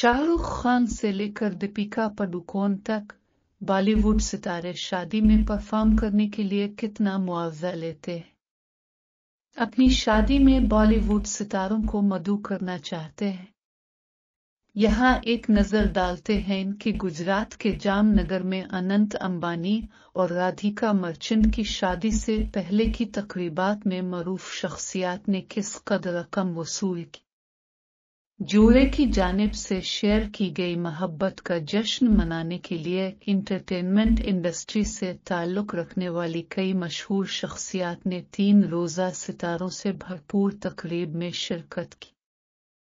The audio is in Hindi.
शाहरुख खान से लेकर दीपिका पादुकोण तक बॉलीवुड सितारे शादी में परफॉर्म करने के लिए कितना मुआवजा लेते हैं अपनी शादी में बॉलीवुड सितारों को मधु करना चाहते हैं यहाँ एक नजर डालते हैं कि गुजरात के जामनगर में अनंत अंबानी और राधिका मर्चेंट की शादी से पहले की तकरीबात में मरूफ शख्सियात ने किस कदर रकम वसूल की जूड़े की जानिब से शेयर की गई मोहब्बत का जश्न मनाने के लिए इंटरटेनमेंट इंडस्ट्री से ताल्लुक़ रखने वाली कई मशहूर शख्सियात ने तीन रोज़ा सितारों से भरपूर तकरीब में शिरकत की